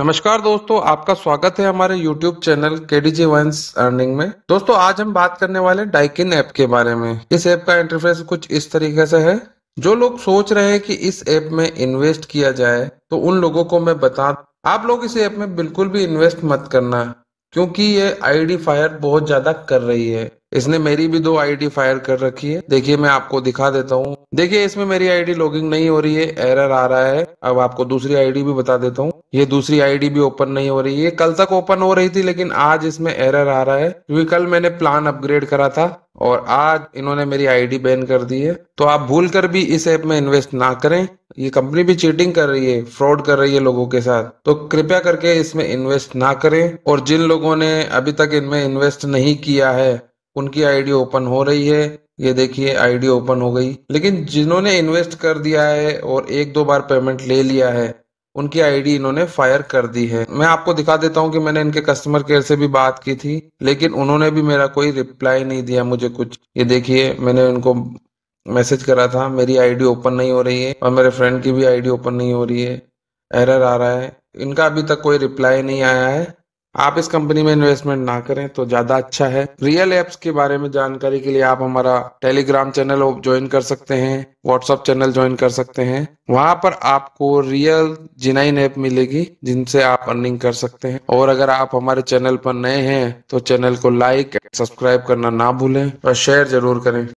नमस्कार दोस्तों आपका स्वागत है हमारे YouTube चैनल के डी जी अर्निंग में दोस्तों आज हम बात करने वाले डाइकिन ऐप के बारे में इस ऐप का इंटरफेस कुछ इस तरीके से है जो लोग सोच रहे हैं कि इस ऐप में इन्वेस्ट किया जाए तो उन लोगों को मैं बता आप लोग इस ऐप में बिल्कुल भी इन्वेस्ट मत करना क्योंकि ये आईडी फायर बहुत ज्यादा कर रही है इसने मेरी भी दो आईडी फायर कर रखी है देखिए मैं आपको दिखा देता हूँ देखिए इसमें मेरी आईडी लॉगिंग नहीं हो रही है एरर आ रहा है अब आपको दूसरी आईडी भी बता देता हूँ ये दूसरी आईडी भी ओपन नहीं हो रही है कल तक ओपन हो रही थी लेकिन आज इसमें एरर आ रहा है क्योंकि कल मैंने प्लान अपग्रेड करा था और आज इन्होंने मेरी आईडी बैन कर दी है तो आप भूल कर भी इस ऐप में इन्वेस्ट ना करें ये कंपनी भी चीटिंग कर रही है फ्रॉड कर रही है लोगों के साथ तो कृपया करके इसमें इन्वेस्ट ना करें और जिन लोगों ने अभी तक इनमें इन्वेस्ट नहीं किया है उनकी आईडी ओपन हो रही है ये देखिए आईडी ओपन हो गई लेकिन जिन्होंने इन्वेस्ट कर दिया है और एक दो बार पेमेंट ले लिया है उनकी आईडी इन्होंने फायर कर दी है मैं आपको दिखा देता हूँ कि मैंने इनके कस्टमर केयर से भी बात की थी लेकिन उन्होंने भी मेरा कोई रिप्लाई नहीं दिया मुझे कुछ ये देखिए मैंने उनको मैसेज करा था मेरी आईडी ओपन नहीं हो रही है और मेरे फ्रेंड की भी आईडी ओपन नहीं हो रही है एरर आ रहा है इनका अभी तक कोई रिप्लाई नहीं आया है आप इस कंपनी में इन्वेस्टमेंट ना करें तो ज्यादा अच्छा है रियल एप्स के बारे में जानकारी के लिए आप हमारा टेलीग्राम चैनल ज्वाइन कर सकते हैं व्हाट्सएप चैनल ज्वाइन कर सकते हैं वहां पर आपको रियल जिनाइन ऐप मिलेगी जिनसे आप अर्निंग कर सकते हैं और अगर आप हमारे चैनल पर नए हैं तो चैनल को लाइक सब्सक्राइब करना ना भूलें और शेयर जरूर करें